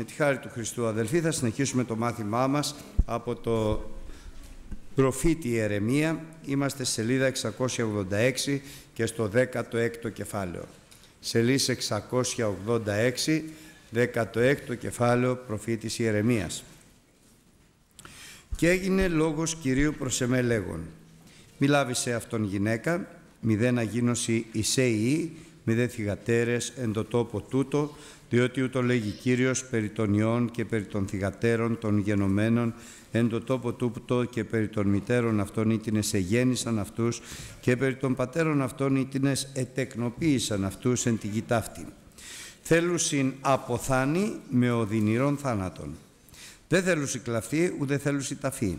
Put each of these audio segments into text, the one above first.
Με τη χάρη του Χριστού αδελφοί θα συνεχίσουμε το μάθημά μας από το προφήτη Ιερεμία. Είμαστε σελίδα 686 και στο 16ο κεφάλαιο. Σελίδα 686, 16ο κεφάλαιο προφήτης Ιερεμίας. Και έγινε λόγος Κυρίου προς εμέ λέγον. σε αυτόν γυναίκα, μηδέν αγίνωση μη μηδέ θυγατέρες εν το τόπο τούτο, διότι ούτω λέγει Κύριος περί των ιών και περί των θυγατέρων των γενωμένων εν το τόπο τούπτο και περί των μητέρων αυτών ή την εσεγέννησαν αυτούς και περί των πατέρων αυτών ή την ετεκνοποίησαν αυτούς εν τη γη ταύτη. Θέλουσιν αποθάνει με οδυνηρών θάνατον. Δεν θέλουσι κλαφή ούτε θέλουσι ταφή.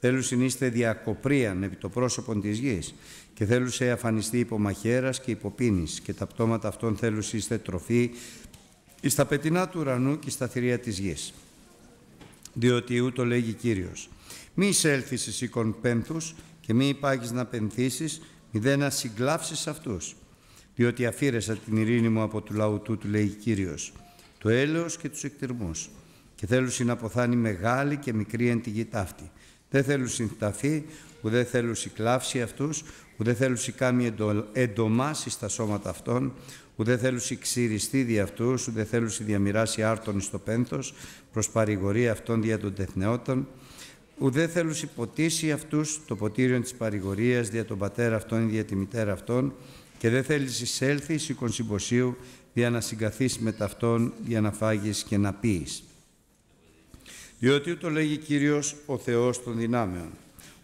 Θέλουσιν είστε διακοπρίαν επί το πρόσωπον της γης και θέλουσε αφανιστεί υπό μαχαίρας και υποπίνης και τα πτώματα αυτών θέλουσι είστε τροφή εις τα πετεινά του ουρανού και στα θηρία της γης. Διότι ούτω λέγει Κύριος, μη εισέλθεις εις οίκον πένθους και μη υπάγεις να πενθήσεις, μη δε να συγκλάψεις αυτούς. Διότι αφήρεσα την ειρήνη μου από του λαού του λέγει Κύριος, το έλεος και τους εκτιρμούς. Και θέλουσι να μεγάλη και μικρή εν τη γη ταύτη. Δεν θέλουσι ταφή, ουδέ θέλουσιν αυτού, αυτούς, ουδέ θέλουν εντομάσεις στα σώματα αυτών, Ουδέ θέλουσι ξυριστεί δι' αυτούς, ουδέ θέλουσι διαμοιράσει άρτον εις το πένθος, προς παρηγορία αυτών δια των τεθνεώτων, ουδέ θέλουσι ποτίσει αυτούς το ποτήριον της παρηγορίας δια τον πατέρα αυτών δια τη μητέρα αυτών, και δεν θέλει εισέλθει εις κονσυμποσίου δια να συγκαθείς με ταυτόν, για να φάγεις και να πεις. Διότι ούτω λέγει Κύριος ο Θεός των δυνάμεων,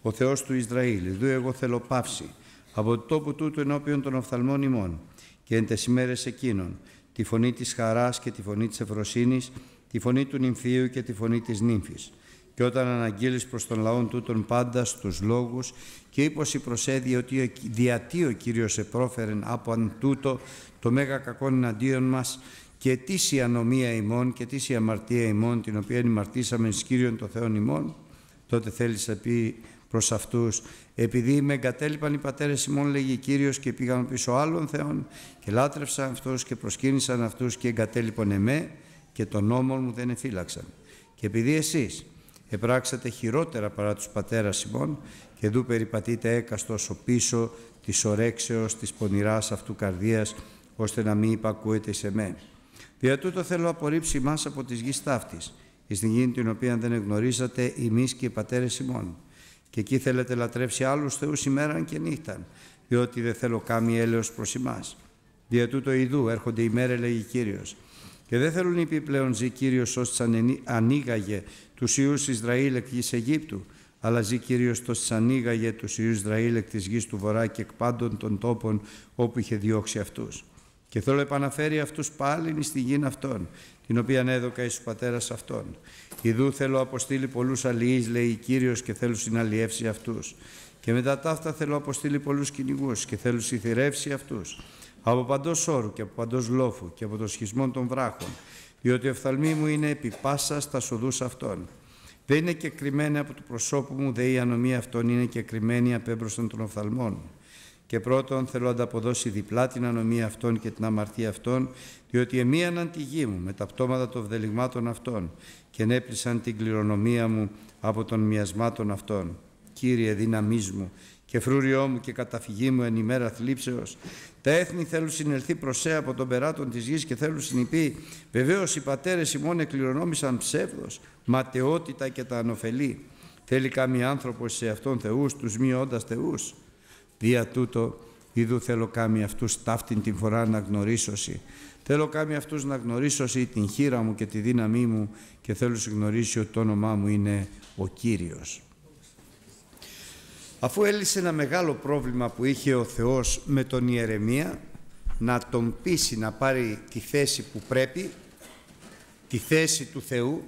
ο Θεός του Ισραήλ, δου εγώ θέλω πάυση, από το τόπο τούτου ενώπιον των οφθαλμών ημών, και εν τες ημέρες εκείνων, τη φωνή της χαράς και τη φωνή της ευρωσύνης, τη φωνή του νυμφίου και τη φωνή της νύμφης. Και όταν αναγγείλεις προς τον λαόν τούτον πάντα στους λόγους και είπως η προσέδει ότι διατί ο Κύριος επρόφερεν από αν τούτο το μέγα κακόν εναντίον μας και τι η ανομία ημών και τι η αμαρτία ημών την οποία ημαρτήσαμε εις Κύριον το Θεόν ημών, τότε θέλεις να πει προς αυτούς. Επειδή με εγκατέλειπαν οι πατέρες ημών, λέγει Κύριος, και πήγαν πίσω άλλων θεών και λάτρευσαν αυτούς και προσκύνησαν αυτούς και εγκατέλειπαν εμέ και τον νόμο μου δεν εφύλαξαν. Και επειδή εσείς επράξατε χειρότερα παρά τους πατέρας ημών και δού περιπατείτε έκαστος ο πίσω της ορέξεως της πονηράς αυτού καρδίας ώστε να μην υπακούετε σε μέ. Δια τούτο θέλω απορρίψει μας από της γης ταύτης, εις την γη την οποία δεν εγνωρίζατε εμείς και οι πατέρες ημών και εκεί θέλετε λατρεύσει άλλους θεούς ημέραν και νύχταν, διότι δεν θέλω κάμι έλεος προς εμάς. Δια τούτο ειδού έρχονται οι μέρε λέγει Κύριος. Και δεν θέλουν οι πλέον ζει Κύριος ως ανοίγαγε τους Ιούς Ισραήλ εκ της Αιγύπτου, αλλά ζει Κύριος το ανοίγαγε τους Ιούς Ισραήλ εκ της γης του Βορρά και εκ πάντων των τόπων όπου είχε διώξει αυτούς και θέλω επαναφέρει αυτούς πάλιν στη γη αυτών, την οποία έδωκα εις ο πατέρας αυτών. Ιδού θέλω αποστείλει πολλούς αλλοιείς, λέει η Κύριος, και θέλω συναλλιεύσει αυτούς. Και μετά ταύτα θέλω αποστείλει πολλούς κυνηγούς και θέλω συθυρεύσει αυτούς. Από παντός όρου και από παντός λόφου και από το σχισμό των βράχων, διότι οφθαλμοί μου είναι επί πάσα στα σοδούς αυτών. Δεν είναι και κρυμμένη από το προσώπου μου, δε η ανομία αυτών είναι και κρυμμένη απέμπροσθεν των οφθαλμών μου και πρώτον θέλω να ανταποδώσει διπλά την ανομία αυτών και την αμαρτία αυτών, διότι εμείαναν τη γη μου με τα πτώματα των βδελιγμάτων αυτών και ενέπλησαν την κληρονομία μου από των μοιασμάτων αυτών. Κύριε δύναμή μου και φρούριό μου και καταφυγή μου εν ημέρα θλίψεως. Τα έθνη θέλουν συνελθεί προσέ από τον περάτον της γης και θέλουν συνειπεί. Βεβαίως οι πατέρες ημών κληρονόμησαν ψεύδος, ματαιότητα και τα ανοφελή. Θέλει κάμοι άνθρωπος σε αυτόν θεούς, τους μειώντας θεούς. Δια τούτο, είδου θέλω κάμι αυτούς ταύτην την φορά να γνωρίσωση. Θέλω κάμι αυτούς να γνωρίσωση την χείρα μου και τη δύναμή μου και θέλω σου γνωρίσει ότι το όνομά μου είναι ο Κύριος. Αφού έλυσε ένα μεγάλο πρόβλημα που είχε ο Θεός με τον Ιερεμία, να τον πείσει να πάρει τη θέση που πρέπει, τη θέση του Θεού,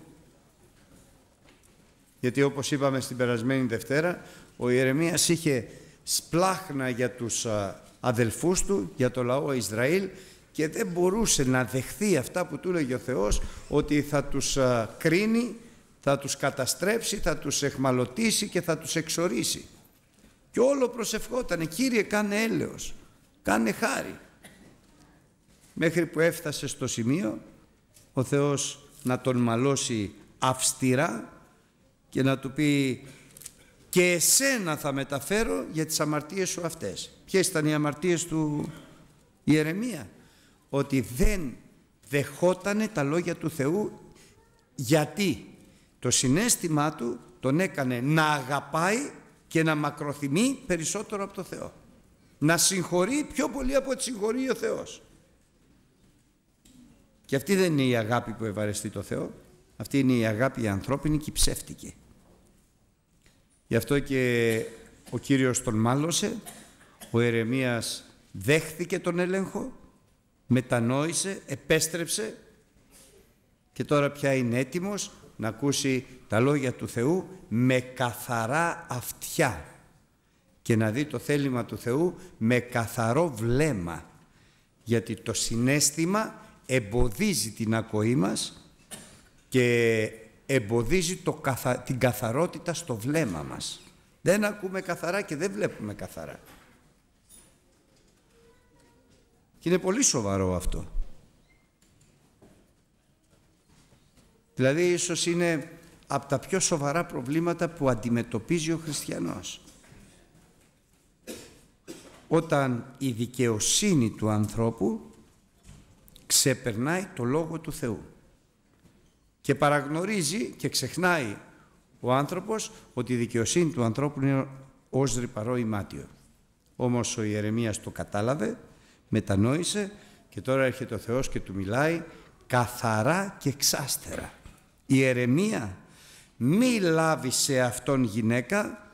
γιατί όπως είπαμε στην περασμένη Δευτέρα, ο Ιερεμίας είχε σπλάχνα για τους αδελφούς του, για το λαό Ισραήλ και δεν μπορούσε να δεχθεί αυτά που του έλεγε ο Θεός ότι θα τους κρίνει, θα τους καταστρέψει, θα τους εχμαλωτήσει και θα τους εξορίσει. Και όλο προσευχότανε, Κύριε κάνε έλεος, κάνε χάρη. Μέχρι που έφτασε στο σημείο ο Θεός να τον μαλώσει αυστηρά και να του πει και εσένα θα μεταφέρω για τις αμαρτίες σου αυτές. Ποιες ήταν οι αμαρτίες του Ιερεμία. Ότι δεν δεχότανε τα λόγια του Θεού γιατί το συνέστημά του τον έκανε να αγαπάει και να μακροθυμεί περισσότερο από το Θεό. Να συγχωρεί πιο πολύ από ό,τι συγχωρεί ο Θεός. Και αυτή δεν είναι η αγάπη που ευαρεστεί το Θεό. Αυτή είναι η αγάπη η ανθρώπινη και ψεύτικη. Γι' αυτό και ο Κύριος τον μάλωσε, ο Ερεμίας δέχθηκε τον έλεγχο, μετανόησε, επέστρεψε και τώρα πια είναι έτοιμος να ακούσει τα λόγια του Θεού με καθαρά αυτιά και να δει το θέλημα του Θεού με καθαρό βλέμμα γιατί το συνέστημα εμποδίζει την ακοή μας και εμποδίζει την καθαρότητα στο βλέμμα μας. Δεν ακούμε καθαρά και δεν βλέπουμε καθαρά. Και είναι πολύ σοβαρό αυτό. Δηλαδή ίσως είναι από τα πιο σοβαρά προβλήματα που αντιμετωπίζει ο χριστιανός. Όταν η δικαιοσύνη του ανθρώπου ξεπερνάει το Λόγο του Θεού. Και παραγνωρίζει και ξεχνάει ο άνθρωπος ότι η δικαιοσύνη του ανθρώπου είναι ως ρηπαρό ημάτιο. Όμως ο Ιερεμίας το κατάλαβε, μετανόησε και τώρα έρχεται ο Θεός και του μιλάει καθαρά και ξάστερα. Η Ιερεμία μη λάβει σε αυτόν γυναίκα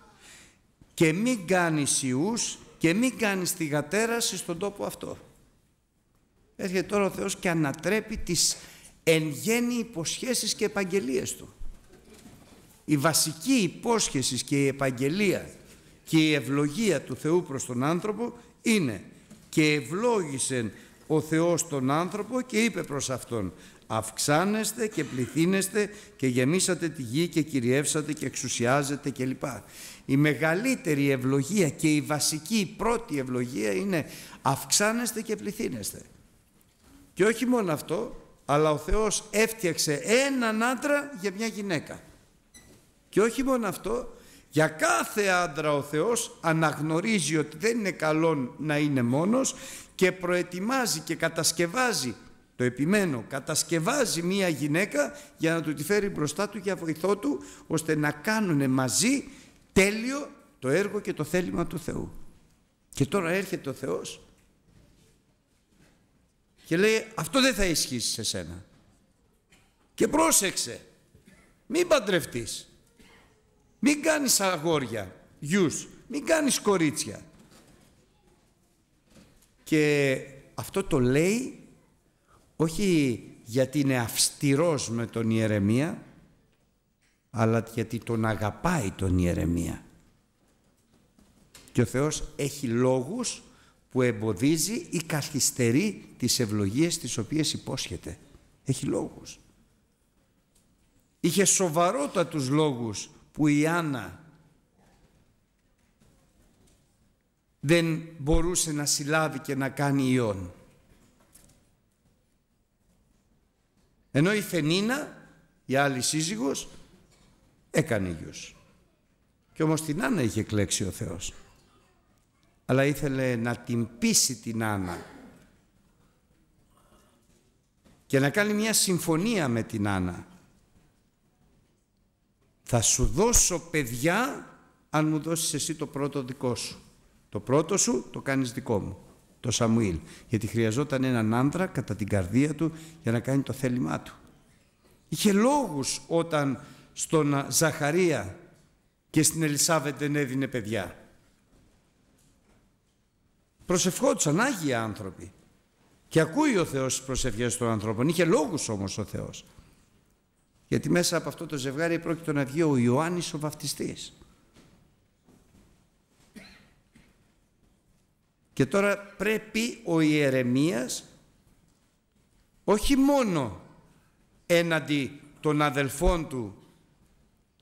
και μην κάνει ιούς και μην κάνει γατέραση στον τόπο αυτό. Έρχεται τώρα ο Θεός και ανατρέπει τις εν γέννη υποσχέσεις και επαγγελίες του. Η βασική υπόσχεση και η επαγγελία και η ευλογία του Θεού προς τον άνθρωπο είναι «Και ευλόγησεν ο Θεός τον άνθρωπο και ευλογησε ο προς Αυτόν αυξάνεστε και πληθύνεστε και γεμίσατε τη γη και κυριεύσατε και εξουσιάζετε κλπ. Η μεγαλύτερη ευλογία και η βασική η πρώτη ευλογία είναι αυξάνεστε και πληθύνεστε. Και όχι μόνο αυτό, αλλά ο Θεός έφτιαξε έναν άντρα για μια γυναίκα. Και όχι μόνο αυτό, για κάθε άντρα ο Θεός αναγνωρίζει ότι δεν είναι καλό να είναι μόνος και προετοιμάζει και κατασκευάζει, το επιμένω, κατασκευάζει μία γυναίκα για να του τη φέρει μπροστά του για βοηθό του, ώστε να κάνουν μαζί τέλειο το έργο και το θέλημα του Θεού. Και τώρα έρχεται ο Θεός και λέει αυτό δεν θα ισχύσει σε σένα. Και πρόσεξε, μην παντρευτείς, μην κάνεις αγόρια, γιους, μην κάνεις κορίτσια. Και αυτό το λέει όχι γιατί είναι αυστηρός με τον Ιερεμία, αλλά γιατί τον αγαπάει τον Ιερεμία. Και ο Θεός έχει λόγους που εμποδίζει ή καθυστερεί τις ευλογίες τις οποίες υπόσχεται. Έχει λόγους. Είχε σοβαρότατους λόγους που η Άννα δεν μπορούσε να συλλάβει και να κάνει ιόν. Ενώ η Φενίνα, η άλλη σύζυγος, έκανε γιος. και όμως την Άννα είχε κλέξει ο Θεός αλλά ήθελε να την πείσει την Άννα και να κάνει μια συμφωνία με την Άννα. Θα σου δώσω παιδιά αν μου δώσεις εσύ το πρώτο δικό σου. Το πρώτο σου το κάνεις δικό μου, το Σαμουήλ. Γιατί χρειαζόταν έναν άντρα κατά την καρδία του για να κάνει το θέλημά του. Είχε λόγους όταν στον Ζαχαρία και στην Ελισάβετ δεν έδινε παιδιά. Προσευχόντουσαν άγιοι άνθρωποι. Και ακούει ο Θεός τις προσευχές των ανθρώπων. Είχε λόγους όμως ο Θεός. Γιατί μέσα από αυτό το ζευγάρι πρόκειται να βγει ο Ιωάννης ο βαφτιστής. Και τώρα πρέπει ο Ιερεμίας όχι μόνο έναντι των αδελφών του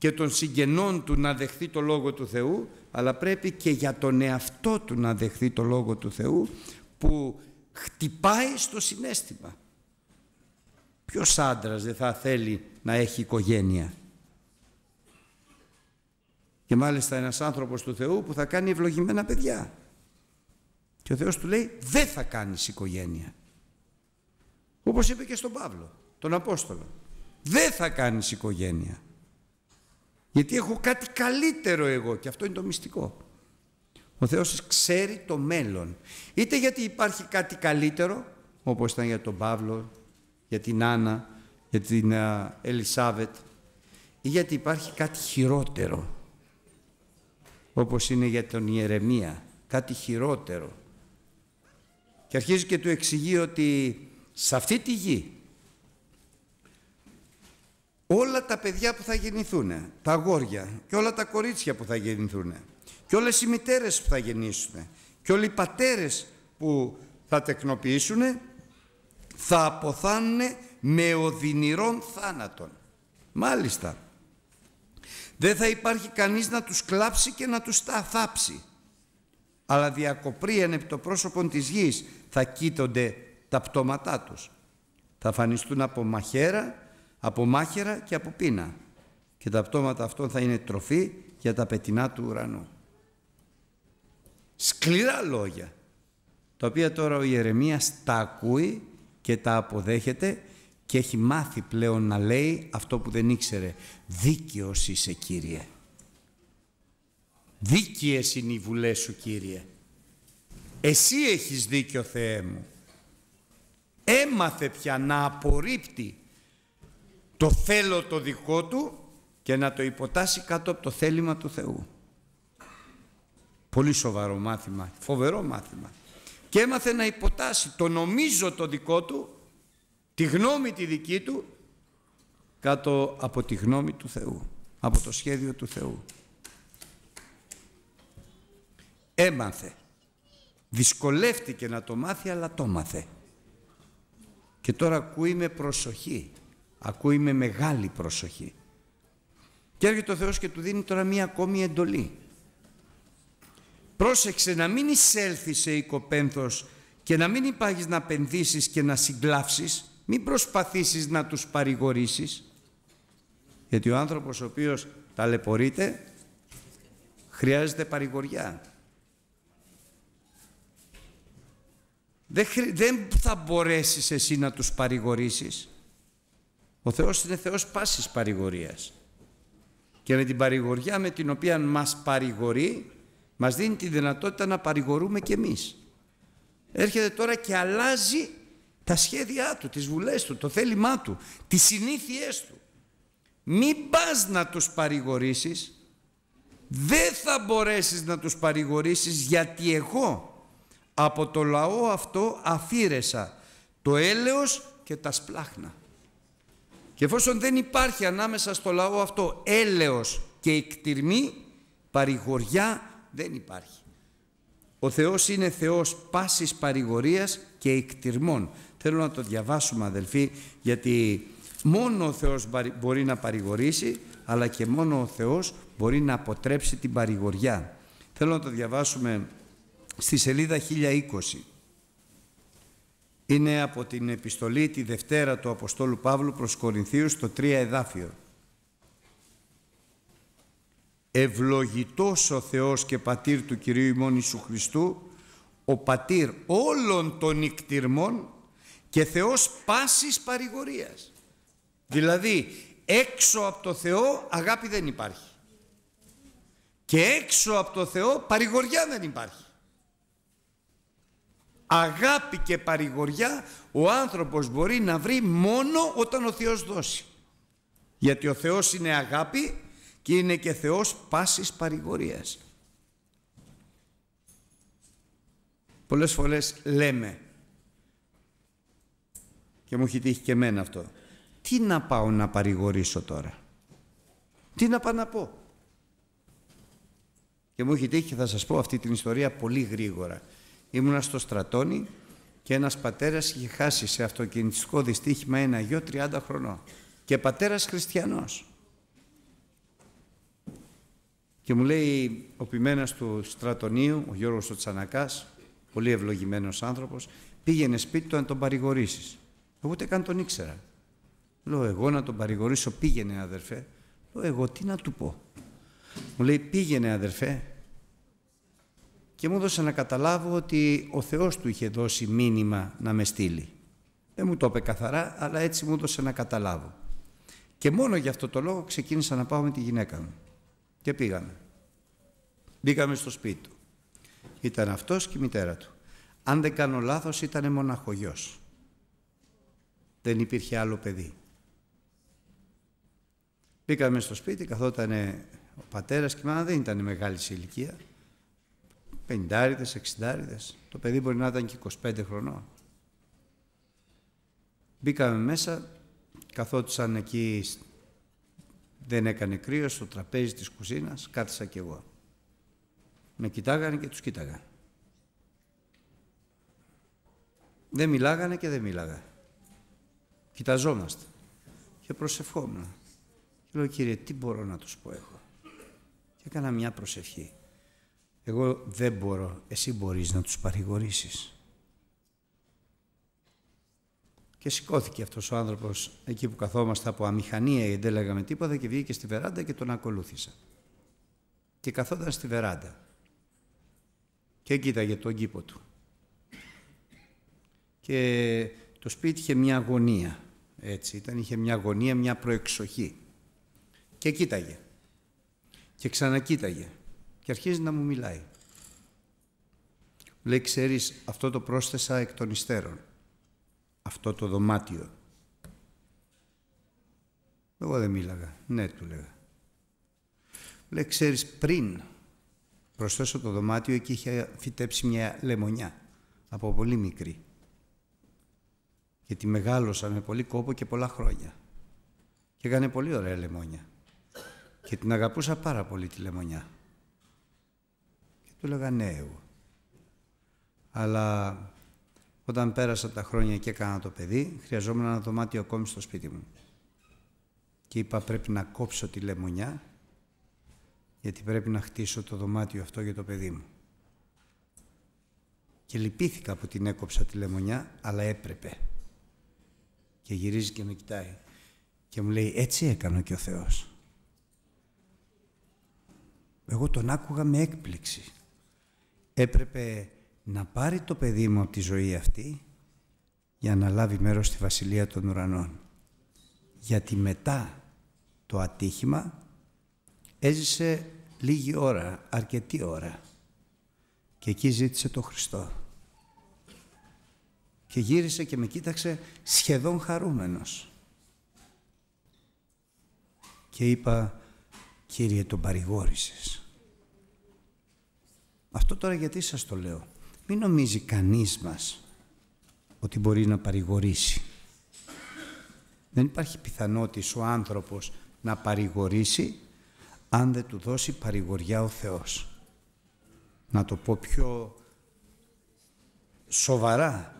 και των συγγενών του να δεχθεί το Λόγο του Θεού, αλλά πρέπει και για τον εαυτό του να δεχθεί το Λόγο του Θεού που χτυπάει στο συνέστημα. Ποιος άντρας δεν θα θέλει να έχει οικογένεια. Και μάλιστα ένας άνθρωπος του Θεού που θα κάνει ευλογημένα παιδιά. Και ο Θεός του λέει δεν θα κάνεις οικογένεια. Όπως είπε και στον Παύλο, τον Απόστολο. Δεν θα κάνεις οικογένεια. Γιατί έχω κάτι καλύτερο εγώ και αυτό είναι το μυστικό. Ο Θεός ξέρει το μέλλον. Είτε γιατί υπάρχει κάτι καλύτερο, όπως ήταν για τον Παύλο, για την Άννα, για την Ελισάβετ, ή γιατί υπάρχει κάτι χειρότερο, όπως είναι για τον Ιερεμία, κάτι χειρότερο. Και αρχίζει και του εξηγεί ότι σε αυτή τη γη όλα τα παιδιά που θα γεννηθούν, τα αγόρια και όλα τα κορίτσια που θα γεννηθούν και όλες οι μητέρες που θα γεννήσουν και όλοι οι πατέρες που θα τεκνοποιήσουν θα αποθάνουν με οδυνηρών θάνατον. Μάλιστα. Δεν θα υπάρχει κανείς να τους κλάψει και να τους τα Αλλά διακοπρίαν επί το πρόσωπο της γης θα κοίτονται τα πτώματά τους. Θα φανιστούν από μαχαίρα από μάχερα και από πείνα και τα πτώματα αυτών θα είναι τροφή για τα πετεινά του ουρανού. Σκληρά λόγια, τα οποία τώρα ο Ιερεμίας τα ακούει και τα αποδέχεται και έχει μάθει πλέον να λέει αυτό που δεν ήξερε. Δίκαιος είσαι Κύριε. Δίκαιες είναι οι βουλές σου Κύριε. Εσύ έχεις δίκιο Θεέ μου. Έμαθε πια να απορρίπτει το θέλω το δικό του και να το υποτάσει κάτω από το θέλημα του Θεού. Πολύ σοβαρό μάθημα, φοβερό μάθημα. Και έμαθε να υποτάσει το νομίζω το δικό του, τη γνώμη τη δική του, κάτω από τη γνώμη του Θεού, από το σχέδιο του Θεού. Έμαθε. Δυσκολεύτηκε να το μάθει, αλλά το μάθε. Και τώρα ακούει με προσοχή ακούει με μεγάλη προσοχή. Και έρχεται ο Θεός και του δίνει τώρα μία ακόμη εντολή. Πρόσεξε να μην εισέλθεις σε οικοπένθος και να μην υπάρχεις να πενδύσεις και να συγκλάψεις, μην προσπαθήσεις να τους παρηγορήσεις, γιατί ο άνθρωπος ο οποίος ταλαιπωρείται χρειάζεται παρηγοριά. Δεν, δεν θα μπορέσεις εσύ να τους παρηγορήσεις. Ο Θεός είναι Θεός πάσης παρηγορίας. Και με την παρηγοριά με την οποία μας παρηγορεί, μας δίνει τη δυνατότητα να παρηγορούμε κι εμείς. Έρχεται τώρα και αλλάζει τα σχέδιά του, τις βουλές του, το θέλημά του, τις συνήθειές του. Μην πας να τους παρηγορήσεις, δεν θα μπορέσεις να τους παρηγορήσεις γιατί εγώ από το λαό αυτό αφήρεσα το έλεος και τα σπλάχνα. Και εφόσον δεν υπάρχει ανάμεσα στο λαό αυτό έλεος και εκτιρμή, παρηγοριά δεν υπάρχει. Ο Θεός είναι Θεός πάσης παρηγορίας και εκτιρμών. Θέλω να το διαβάσουμε αδελφοί, γιατί μόνο ο Θεός μπορεί να παρηγορήσει, αλλά και μόνο ο Θεός μπορεί να αποτρέψει την παρηγοριά. Θέλω να το διαβάσουμε στη σελίδα 1020 είναι από την επιστολή τη Δευτέρα του Αποστόλου Παύλου προς Κορινθίους το 3 εδάφιο. Ευλογητός ο Θεός και Πατήρ του Κυρίου ημών Ιησού Χριστού, ο Πατήρ όλων των νικτυρμών και Θεός πάσης παρηγορίας. Δηλαδή, έξω από το Θεό αγάπη δεν υπάρχει. Και έξω από το Θεό παρηγοριά δεν υπάρχει αγάπη και παρηγοριά ο άνθρωπος μπορεί να βρει μόνο όταν ο Θεός δώσει. Γιατί ο Θεός είναι αγάπη και είναι και Θεός πάσης παρηγορίας. Πολλές φορές λέμε και μου έχει τύχει και εμένα αυτό τι να πάω να παρηγορήσω τώρα τι να πάω να πω και μου έχει τύχει και θα σας πω αυτή την ιστορία πολύ γρήγορα Ήμουνα στο στρατόνι και ένας πατέρας είχε χάσει σε αυτοκινητιστικό δυστύχημα ένα γιο 30 χρονών. Και πατέρας χριστιανός. Και μου λέει ο ποιμένας του στρατονίου, ο Γιώργος ο Τσανακάς, πολύ ευλογημένος άνθρωπος, πήγαινε σπίτι του να τον παρηγορήσεις. Εγώ ούτε καν τον ήξερα. Λέω εγώ να τον παρηγορήσω, πήγαινε αδερφέ. Λέω εγώ τι να του πω. Μου λέει πήγαινε αδερφέ, και μου έδωσε να καταλάβω ότι ο Θεός του είχε δώσει μήνυμα να με στείλει. Δεν μου το είπε καθαρά, αλλά έτσι μου έδωσε να καταλάβω. Και μόνο γι' αυτό το λόγο ξεκίνησα να πάω με τη γυναίκα μου. Και πήγαμε. Μπήκαμε στο σπίτι του. Ήταν αυτός και η μητέρα του. Αν δεν κάνω λάθος ήταν μοναχογιός. Δεν υπήρχε άλλο παιδί. Μπήκαμε στο σπίτι, καθόταν ο πατέρας και η μάνα δεν ήταν μεγάλης ηλικίας πεντάριδες, εξιντάριδες. Το παιδί μπορεί να ήταν και 25 χρονών. Μπήκαμε μέσα, καθόντουσαν εκεί, δεν έκανε κρύος, στο τραπέζι της κουζίνας, κάθισα κι εγώ. Με κοιτάγανε και τους κοίταγαν Δεν μιλάγανε και δεν μίλαγα. Κοιταζόμαστε. Και προσευχόμουν. Και λέω, κύριε, τι μπορώ να τους πω εγώ. Και έκανα μια προσευχή. Εγώ δεν μπορώ, εσύ μπορείς να τους παρηγορήσεις. Και σηκώθηκε αυτός ο άνθρωπος εκεί που καθόμαστε από αμηχανία ή δεν λέγαμε τίποτα και βγήκε στη βεράντα και τον ακολούθησα. Και καθόταν στη βεράντα και κοίταγε τον κήπο του. Και το σπίτι είχε μια αγωνία, έτσι ήταν, είχε μια αγωνία, μια προεξοχή. Και κοίταγε και ξανακοίταγε και αρχίζει να μου μιλάει. Λέει, ξέρεις, αυτό το πρόσθεσα εκ των υστέρων. Αυτό το δωμάτιο. Εγώ δεν μίλαγα. Ναι, του λέγα. Λέει, ξέρεις, πριν προσθέσω το δωμάτιο, εκεί είχε φυτέψει μια λεμονιά. Από πολύ μικρή. Γιατί μεγάλωσα με πολύ κόπο και πολλά χρόνια. Και έκανε πολύ ωραία λεμόνια. Και την αγαπούσα πάρα πολύ τη λεμονιά του λέγανε Αλλά όταν πέρασα τα χρόνια και έκανα το παιδί, χρειαζόμουν ένα δωμάτιο ακόμη στο σπίτι μου. Και είπα πρέπει να κόψω τη λεμονιά, γιατί πρέπει να χτίσω το δωμάτιο αυτό για το παιδί μου. Και λυπήθηκα που την έκοψα τη λεμονιά, αλλά έπρεπε. Και γυρίζει και με κοιτάει. Και μου λέει, έτσι έκανε και ο Θεός. Εγώ τον άκουγα με έκπληξη έπρεπε να πάρει το παιδί μου από τη ζωή αυτή για να λάβει μέρος στη Βασιλεία των Ουρανών. Γιατί μετά το ατύχημα έζησε λίγη ώρα, αρκετή ώρα και εκεί ζήτησε το Χριστό. Και γύρισε και με κοίταξε σχεδόν χαρούμενος. Και είπα, Κύριε τον παρηγόρησες. Αυτό τώρα γιατί σας το λέω. Μην νομίζει κανείς μας ότι μπορεί να παρηγορήσει. Δεν υπάρχει πιθανότητα ο άνθρωπος να παρηγορήσει αν δεν του δώσει παρηγοριά ο Θεός. Να το πω πιο σοβαρά.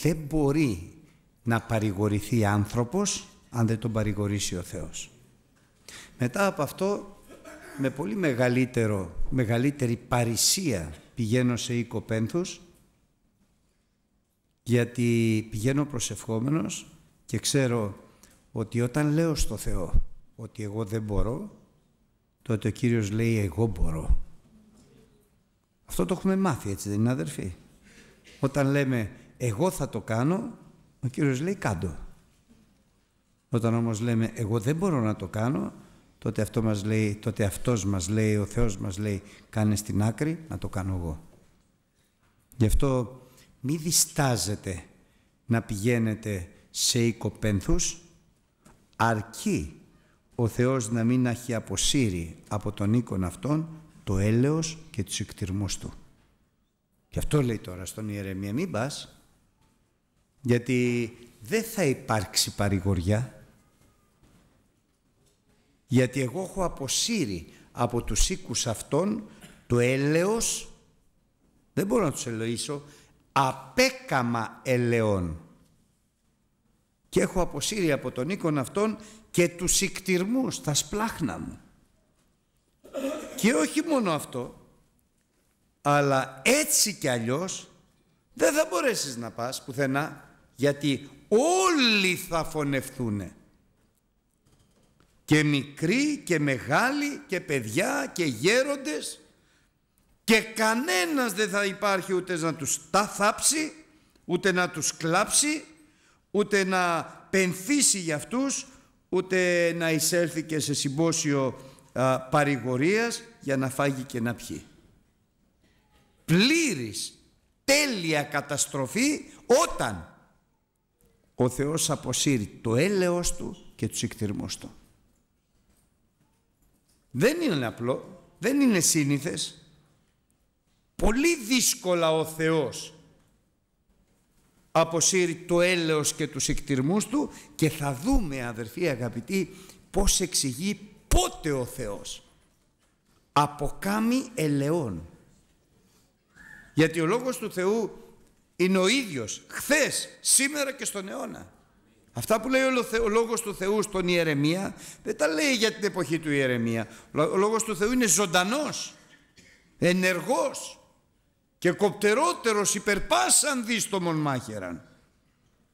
Δεν μπορεί να παρηγορηθεί άνθρωπος αν δεν τον παρηγορήσει ο Θεός. Μετά από αυτό με πολύ μεγαλύτερο, μεγαλύτερη παρησία πηγαίνω σε οίκο πένθους γιατί πηγαίνω προσευχόμενος και ξέρω ότι όταν λέω στο Θεό ότι εγώ δεν μπορώ τότε ο Κύριος λέει εγώ μπορώ. Αυτό το έχουμε μάθει έτσι δεν είναι αδερφοί. Όταν λέμε εγώ θα το κάνω ο Κύριος λέει κάντο. Όταν όμως λέμε εγώ δεν μπορώ να το κάνω τότε, αυτό μας λέει, τότε αυτός μας λέει, ο Θεός μας λέει κάνε στην άκρη, να το κάνω εγώ. Γι' αυτό μη διστάζετε να πηγαίνετε σε οικοπένθους αρκεί ο Θεός να μην έχει αποσύρει από τον οίκον αυτόν το έλεος και τους εκτιρμούς του. Γι' αυτό λέει τώρα στον Ιερεμία μην πας, γιατί δεν θα υπάρξει παρηγοριά γιατί εγώ έχω αποσύρει από τους οίκους αυτών το έλεος, δεν μπορώ να τους ελεήσω, απέκαμα ελαιών. Και έχω αποσύρει από τον οίκον αυτών και τους ικτυρμούς, τα σπλάχνα μου. Και όχι μόνο αυτό, αλλά έτσι κι αλλιώς δεν θα μπορέσεις να πας πουθενά, γιατί όλοι θα φωνευτούνε και μικροί και μεγάλοι και παιδιά και γέροντες και κανένας δεν θα υπάρχει ούτε να τους τα θάψει, ούτε να τους κλάψει, ούτε να πενθήσει για αυτούς, ούτε να εισέλθει και σε συμπόσιο α, παρηγορίας για να φάγει και να πιει. Πλήρης, τέλεια καταστροφή όταν ο Θεός αποσύρει το έλεος Του και τους εκτιρμούς Του. Δεν είναι απλό, δεν είναι σύνηθες. Πολύ δύσκολα ο Θεός αποσύρει το έλεος και τους εκτιρμούς του και θα δούμε αδερφοί αγαπητοί πώς εξηγεί πότε ο Θεός αποκάμει ελαιών. Γιατί ο Λόγος του Θεού είναι ο ίδιος χθες, σήμερα και στον αιώνα. Αυτά που λέει ο Λόγος του Θεού στον Ιερεμία δεν τα λέει για την εποχή του Ιερεμία. Ο Λόγος του Θεού είναι ζωντανός, ενεργός και κοπτερότερος υπερπάσαν δίστομον μάχεραν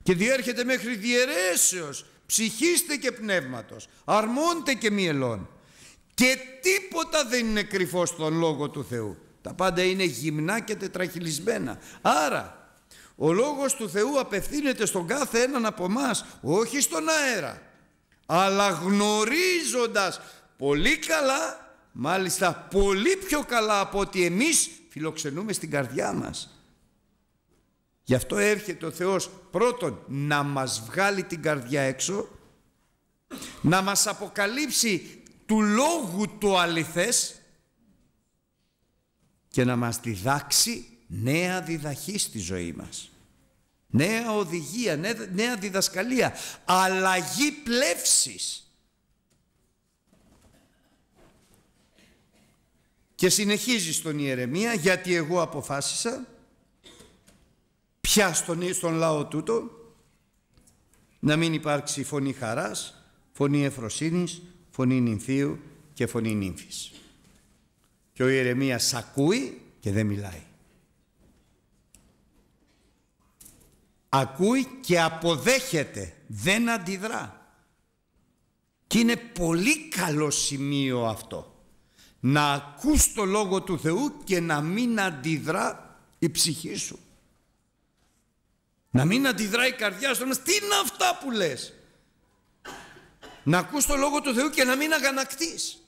και διέρχεται μέχρι διαιρέσεως ψυχίστε και πνεύματος, αρμόντε και μυελών και τίποτα δεν είναι κρυφό στον Λόγο του Θεού. Τα πάντα είναι γυμνά και τετραχυλισμένα. Άρα ο Λόγος του Θεού απευθύνεται στον κάθε έναν από εμά, όχι στον αέρα, αλλά γνωρίζοντας πολύ καλά, μάλιστα πολύ πιο καλά από ότι εμείς φιλοξενούμε στην καρδιά μας. Γι' αυτό έρχεται ο Θεός πρώτον να μας βγάλει την καρδιά έξω, να μας αποκαλύψει του λόγου το αληθές και να μας διδάξει νέα διδαχή στη ζωή μας. Νέα οδηγία, νέα διδασκαλία, αλλαγή πλεύσης. Και συνεχίζεις στον Ιερεμία γιατί εγώ αποφάσισα πια στον, στον λαό τούτο να μην υπάρξει φωνή χαράς, φωνή εφροσύνης, φωνή νυμφίου και φωνή νύμφης. Και ο Ιερεμίας ακούει και δεν μιλάει. ακούει και αποδέχεται, δεν αντιδρά. Και είναι πολύ καλό σημείο αυτό. Να ακούς το Λόγο του Θεού και να μην αντιδρά η ψυχή σου. Να μην αντιδρά η καρδιά σου. Τι είναι αυτά που λες. Να ακούς το Λόγο του Θεού και να μην αγανακτείς.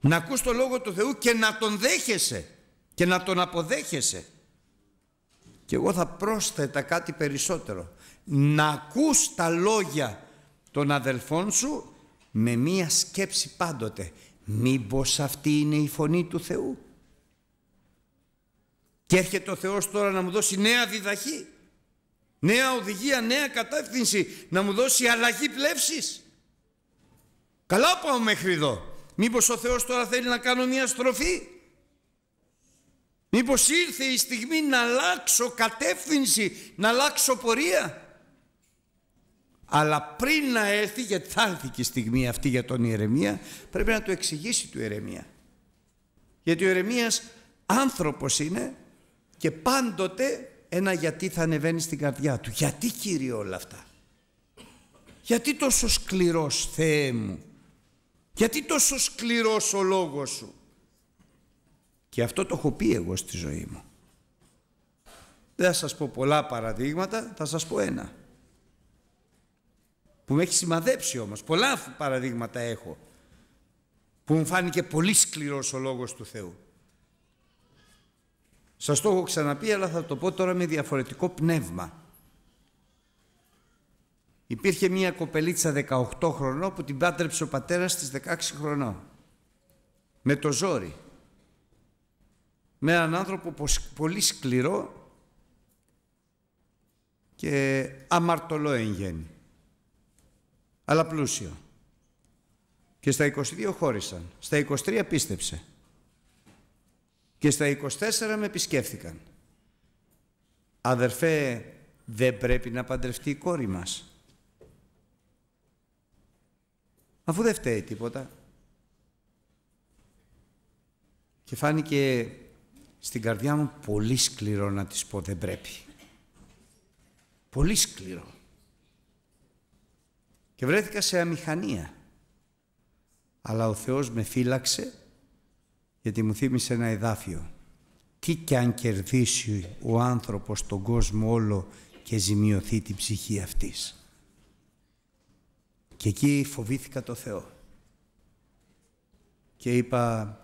Να ακούς το Λόγο του Θεού και να τον δέχεσαι και να τον αποδέχεσαι. Και εγώ θα πρόσθετα κάτι περισσότερο. Να ακούς τα λόγια των αδελφών σου με μία σκέψη πάντοτε. Μήπως αυτή είναι η φωνή του Θεού. Και έρχεται ο Θεός τώρα να μου δώσει νέα διδαχή, νέα οδηγία, νέα κατεύθυνση, να μου δώσει αλλαγή πλεύσης. Καλά πάω μέχρι εδώ. Μήπως ο Θεός τώρα θέλει να κάνω μια στροφή. Μήπως ήρθε η στιγμή να αλλάξω κατεύθυνση, να αλλάξω πορεία. Αλλά πριν να έρθει, γιατί θα έρθει και η στιγμή αυτή για τον Ιερεμία, πρέπει να του εξηγήσει του Ιερεμία. Γιατί ο Ιερεμίας άνθρωπος είναι και πάντοτε ένα γιατί θα ανεβαίνει στην καρδιά του. Γιατί Κύριε όλα αυτά. Γιατί τόσο σκληρός Θεέ μου. Γιατί τόσο σκληρός ο λόγος σου. Και αυτό το έχω πει εγώ στη ζωή μου. Δεν θα σας πω πολλά παραδείγματα, θα σας πω ένα. Που με έχει σημαδέψει όμως. Πολλά παραδείγματα έχω. Που μου φάνηκε πολύ σκληρός ο λόγος του Θεού. Σας το έχω ξαναπεί, αλλά θα το πω τώρα με διαφορετικό πνεύμα. Υπήρχε μια κοπελίτσα 18 χρονών που την πάντρεψε ο πατέρας της 16 χρονών. Με το ζόρι με έναν άνθρωπο πολύ σκληρό και αμαρτωλό εν γέννη, αλλά πλούσιο. Και στα 22 χώρισαν, στα 23 πίστεψε και στα 24 με επισκέφθηκαν. Αδερφέ, δεν πρέπει να παντρευτεί η κόρη μας. Αφού δεν φταίει τίποτα. Και φάνηκε στην καρδιά μου πολύ σκληρό να της πω δεν πρέπει. Πολύ σκληρό. Και βρέθηκα σε αμηχανία. Αλλά ο Θεός με φύλαξε γιατί μου θύμισε ένα εδάφιο. Τι και αν κερδίσει ο άνθρωπος τον κόσμο όλο και ζημιωθεί την ψυχή αυτής. Και εκεί φοβήθηκα το Θεό. Και είπα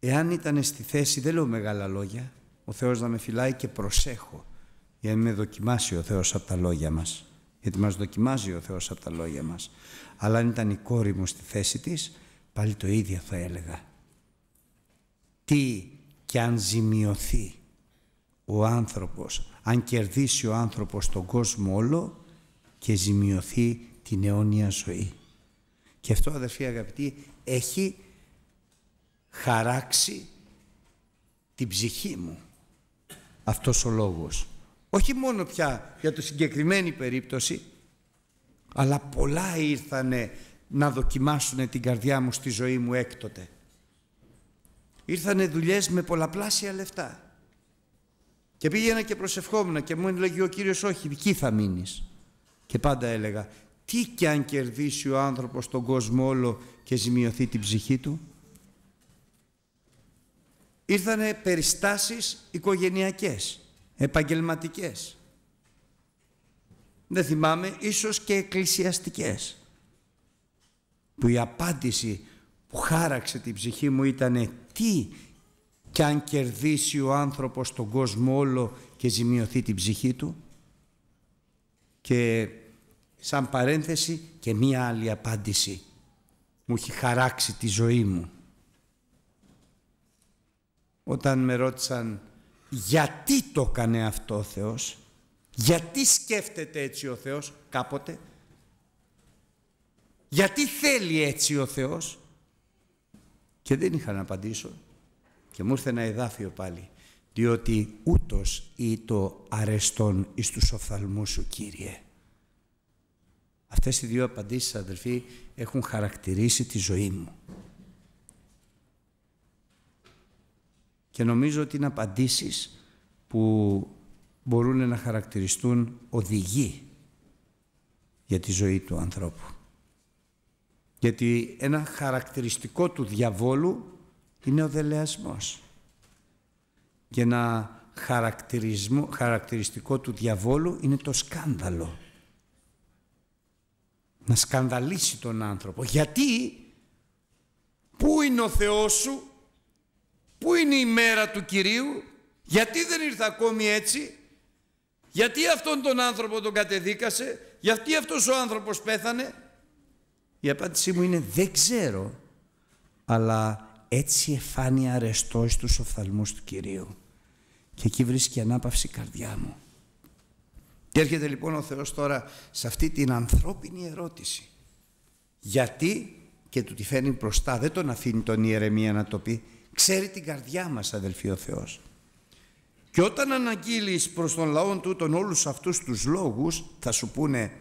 Εάν ήταν στη θέση, δεν λέω μεγάλα λόγια, ο Θεός να με φυλάει και προσέχω για να με δοκιμάσει ο Θεός από τα λόγια μας. Γιατί μας δοκιμάζει ο Θεός από τα λόγια μας. Αλλά αν ήταν η κόρη μου στη θέση της, πάλι το ίδιο θα έλεγα. Τι και αν ζημιωθεί ο άνθρωπος, αν κερδίσει ο άνθρωπος τον κόσμο όλο και ζημιωθεί την αιώνια ζωή. Και αυτό αδερφοί αγαπητοί έχει χαράξει την ψυχή μου αυτός ο λόγος. Όχι μόνο πια για το συγκεκριμένη περίπτωση, αλλά πολλά ήρθανε να δοκιμάσουν την καρδιά μου στη ζωή μου έκτοτε. Ήρθανε δουλειές με πολλαπλάσια λεφτά. Και πήγαινα και προσευχόμουν και μου έλεγε ο Κύριος όχι, εκεί θα μείνεις. Και πάντα έλεγα, τι και αν κερδίσει ο άνθρωπος τον κόσμο όλο και ζημιωθεί την ψυχή του ήρθανε περιστάσεις οικογενειακές, επαγγελματικές. Δεν θυμάμαι, ίσως και εκκλησιαστικές. Που η απάντηση που χάραξε την ψυχή μου ήταν τι κι αν κερδίσει ο άνθρωπος τον κόσμο όλο και ζημιωθεί την ψυχή του. Και σαν παρένθεση και μία άλλη απάντηση μου έχει χαράξει τη ζωή μου όταν με ρώτησαν γιατί το έκανε αυτό ο Θεός, γιατί σκέφτεται έτσι ο Θεός κάποτε, γιατί θέλει έτσι ο Θεός και δεν είχα να απαντήσω και μου ήρθε ένα εδάφιο πάλι διότι ούτως ή το αρεστόν εις τους οφθαλμούς σου Κύριε. Αυτές οι δύο απαντήσεις αδελφοί έχουν χαρακτηρίσει τη ζωή μου. και νομίζω ότι είναι απαντήσεις που μπορούν να χαρακτηριστούν οδηγοί για τη ζωή του ανθρώπου. Γιατί ένα χαρακτηριστικό του διαβόλου είναι ο δελεασμός. Και ένα χαρακτηριστικό του διαβόλου είναι το σκάνδαλο. Να σκανδαλίσει τον άνθρωπο. Γιατί, πού είναι ο Θεός σου, Πού είναι η μέρα του Κυρίου, γιατί δεν ήρθε ακόμη έτσι, γιατί αυτόν τον άνθρωπο τον κατεδίκασε, γιατί αυτός ο άνθρωπος πέθανε. Η απάντησή μου είναι δεν ξέρω, αλλά έτσι εφάνει αρεστός στους οφθαλμούς του Κυρίου. Και εκεί βρίσκει ανάπαυση η καρδιά μου. Και έρχεται λοιπόν ο Θεός τώρα σε αυτή την ανθρώπινη ερώτηση. Γιατί και του τη φαίνει μπροστά, δεν τον αφήνει τον Ιερεμία να το πει, Ξέρει την καρδιά μας αδελφοί ο Θεός. Και όταν αναγγείλεις προς τον λαόν του τον όλους αυτούς τους λόγους θα σου πούνε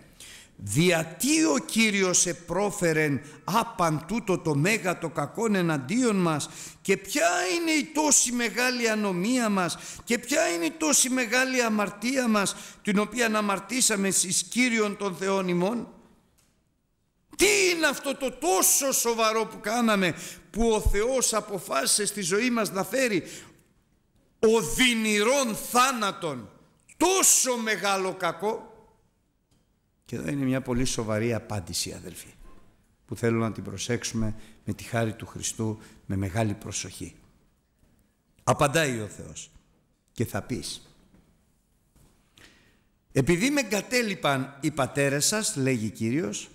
τί ο Κύριος επρόφερεν άπαν τούτο το μέγα το κακόν εναντίον μας και ποια είναι η τόση μεγάλη ανομία μας και ποια είναι η τόση μεγάλη αμαρτία μας την οποία αμαρτήσαμε στις Κύριον των Θεών ημών» είναι αυτό το τόσο σοβαρό που κάναμε που ο Θεός αποφάσισε στη ζωή μας να φέρει οδυνηρών θάνατον τόσο μεγάλο κακό και εδώ είναι μια πολύ σοβαρή απάντηση αδελφοί που θέλω να την προσέξουμε με τη χάρη του Χριστού με μεγάλη προσοχή απαντάει ο Θεός και θα πεις επειδή με κατέληπαν οι πατέρες σας, λέγει Κύριος,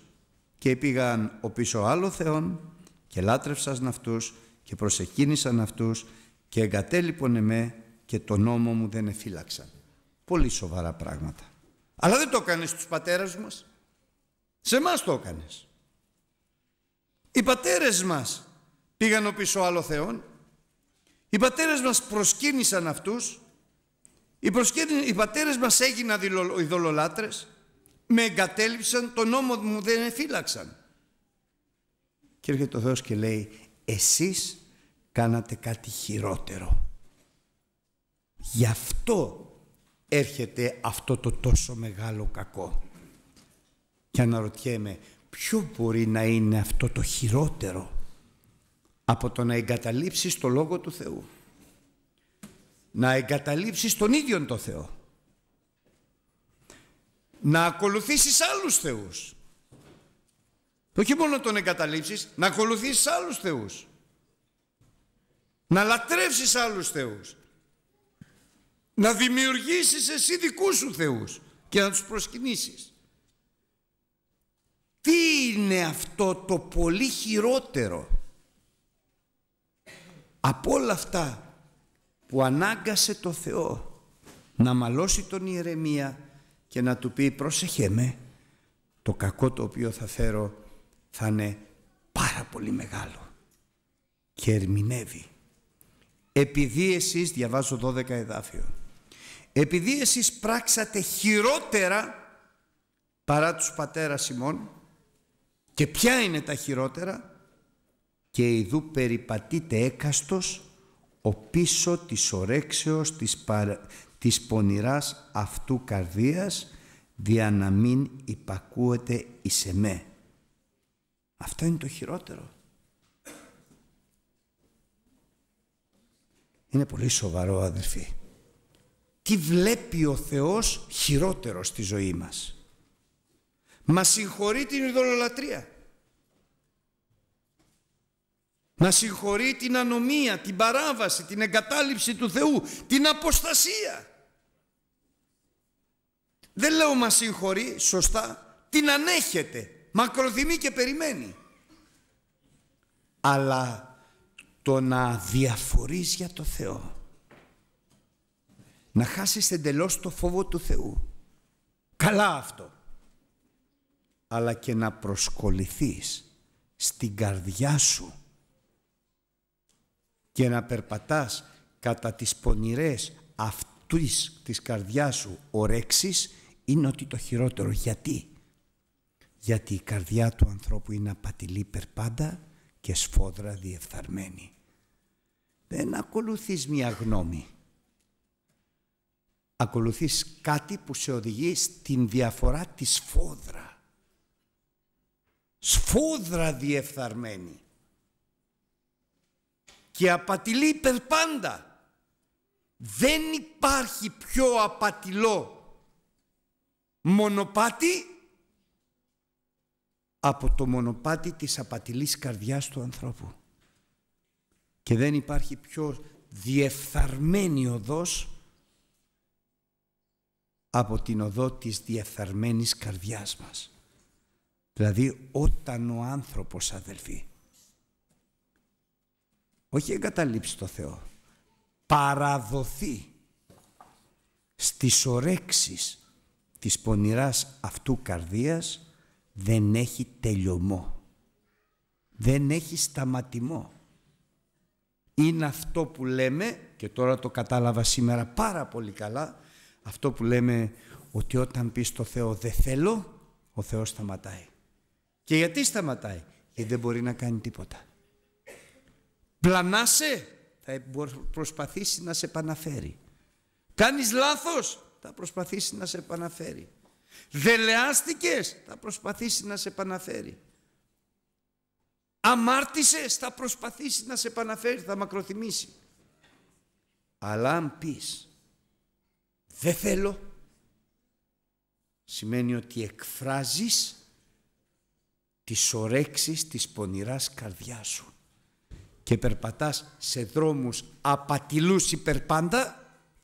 και πήγαν ο πίσω άλλο θεών και λάτρευσαν αυτούς και προσεκίνησαν αυτούς και εγκατέλειπον εμέ και το νόμο μου δεν εφύλαξαν. Πολύ σοβαρά πράγματα. Αλλά δεν το έκανες στους πατέρες μας. Σε εμάς το έκανες. Οι πατέρες μας πήγαν ο πίσω άλλο θεών. Οι πατέρες μας προσκύνησαν αυτούς. Οι, προσκύνη... Οι πατέρες μας έγιναν ειδωλολάτρες με εγκατέλειψαν, τον νόμο μου δεν εφύλαξαν. Και έρχεται ο Θεός και λέει, εσείς κάνατε κάτι χειρότερο. Γι' αυτό έρχεται αυτό το τόσο μεγάλο κακό. Και αναρωτιέμαι, ποιο μπορεί να είναι αυτό το χειρότερο από το να εγκαταλείψεις το Λόγο του Θεού. Να εγκαταλείψεις τον ίδιο τον Θεό να ακολουθήσεις άλλους θεούς. Όχι μόνο τον εγκαταλείψεις, να ακολουθήσεις άλλους θεούς. Να λατρεύσεις άλλους θεούς. Να δημιουργήσεις εσύ δικούς σου θεούς και να τους προσκυνήσεις. Τι είναι αυτό το πολύ χειρότερο από όλα αυτά που ανάγκασε το Θεό να μαλώσει τον Ιερεμία και να του πει πρόσεχε με το κακό το οποίο θα φέρω θα είναι πάρα πολύ μεγάλο και ερμηνεύει επειδή εσείς διαβάζω 12 εδάφιο επειδή εσείς πράξατε χειρότερα παρά τους πατέρας ημών και ποια είναι τα χειρότερα και ειδού περιπατείτε έκαστος ο πίσω της ορέξεως της, παρα της πονηράς αυτού καρδίας δια να μην υπακούεται εις εμέ. Αυτό είναι το χειρότερο. Είναι πολύ σοβαρό αδελφοί. Τι βλέπει ο Θεός χειρότερο στη ζωή μας. Μας συγχωρεί την ειδωλολατρία. Μας συγχωρεί την ανομία, την παράβαση, την εγκατάλειψη του Θεού, την αποστασία. Δεν λέω μας συγχωρεί, σωστά, την ανέχεται, μακροθυμεί και περιμένει. Αλλά το να διαφορείς για το Θεό, να χάσεις εντελώς το φόβο του Θεού, καλά αυτό, αλλά και να προσκοληθείς στην καρδιά σου και να περπατάς κατά τις πονηρές αυτής της καρδιάς σου ορέξεις είναι ότι το χειρότερο. Γιατί? Γιατί η καρδιά του ανθρώπου είναι απατηλή περπάντα και σφόδρα διεφθαρμένη. Δεν ακολουθείς μία γνώμη. Ακολουθείς κάτι που σε οδηγεί στην διαφορά της σφόδρα. Σφόδρα διεφθαρμένη. Και απατηλή περπάντα. Δεν υπάρχει πιο απατηλό μονοπάτι από το μονοπάτι της απατηλής καρδιάς του ανθρώπου. Και δεν υπάρχει πιο διεφθαρμένη οδός από την οδό της διεφθαρμένης καρδιάς μας. Δηλαδή όταν ο άνθρωπος αδελφοί όχι εγκαταλείψει το Θεό παραδοθεί στις ορέξεις της πονηράς αυτού καρδίας δεν έχει τελειωμό. Δεν έχει σταματημό. Είναι αυτό που λέμε, και τώρα το κατάλαβα σήμερα πάρα πολύ καλά, αυτό που λέμε ότι όταν πεις στο Θεό δεν θέλω, ο Θεός σταματάει. Και γιατί σταματάει, γιατί δεν μπορεί να κάνει τίποτα. Πλανάσαι, θα προσπαθήσει να σε επαναφέρει. Κάνεις λάθος, θα προσπαθήσει να σε επαναφέρει. Δελεάστηκες, θα προσπαθήσει να σε επαναφέρει. Αμάρτησες, θα προσπαθήσει να σε επαναφέρει, θα μακροθυμήσει. Αλλά αν πεις, δεν θέλω, σημαίνει ότι εκφράζεις τις ορέξεις της πονηράς καρδιάς σου και περπατάς σε δρόμους απατηλούς υπερπάντα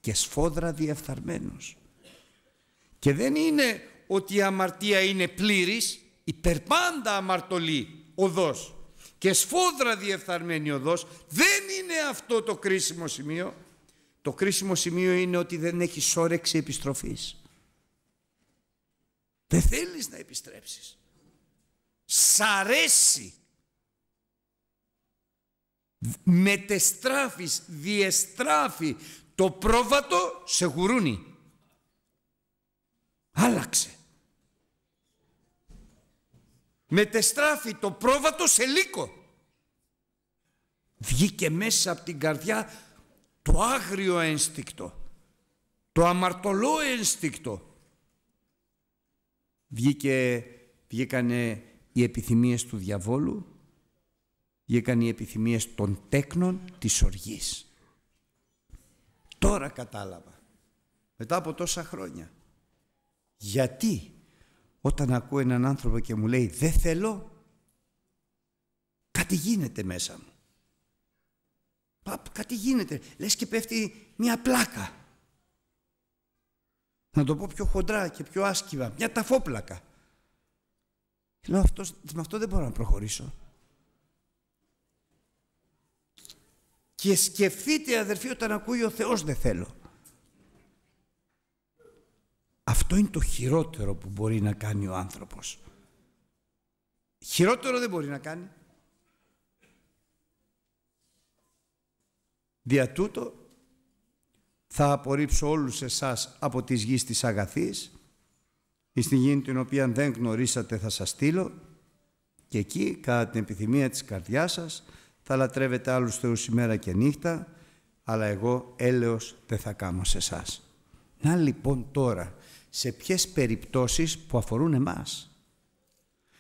και σφόδρα διεφθαρμένος. Και δεν είναι ότι η αμαρτία είναι πλήρης, υπερπάντα αμαρτωλή οδός και σφόδρα διεφθαρμένη οδός, δεν είναι αυτό το κρίσιμο σημείο. Το κρίσιμο σημείο είναι ότι δεν έχει όρεξη επιστροφής. Δεν θέλεις να επιστρέψεις. Σ' αρέσει. Μετεστράφεις, διεστράφει το πρόβατο σε γουρούνι. Άλλαξε. Μετεστράφει το πρόβατο σε λύκο. Βγήκε μέσα από την καρδιά το άγριο ένστικτο, το αμαρτωλό ένστικτο. Βγήκε, βγήκανε οι επιθυμίες του διαβόλου, βγήκαν οι επιθυμίες των τέκνων της οργής. Τώρα κατάλαβα. Μετά από τόσα χρόνια. Γιατί όταν ακούω έναν άνθρωπο και μου λέει δεν θέλω, κάτι γίνεται μέσα μου. Παπ, κάτι γίνεται. Λες και πέφτει μια πλάκα. Να το πω πιο χοντρά και πιο άσκημα. Μια ταφόπλακα. Λέω αυτός, με αυτό δεν μπορώ να προχωρήσω. Και σκεφτείτε αδερφοί όταν ακούει ο Θεός δεν θέλω. Αυτό είναι το χειρότερο που μπορεί να κάνει ο άνθρωπος. Χειρότερο δεν μπορεί να κάνει. Δια τούτο θα απορρίψω όλους εσάς από τις γης της αγαθής εις την γη την οποία δεν γνωρίσατε θα σας στείλω και εκεί κατά την επιθυμία της καρδιάς σας θα λατρεύετε άλλους θεούς ημέρα και νύχτα, αλλά εγώ έλεος δεν θα κάνω σε εσάς. Να λοιπόν τώρα, σε ποιες περιπτώσεις που αφορούν εμάς,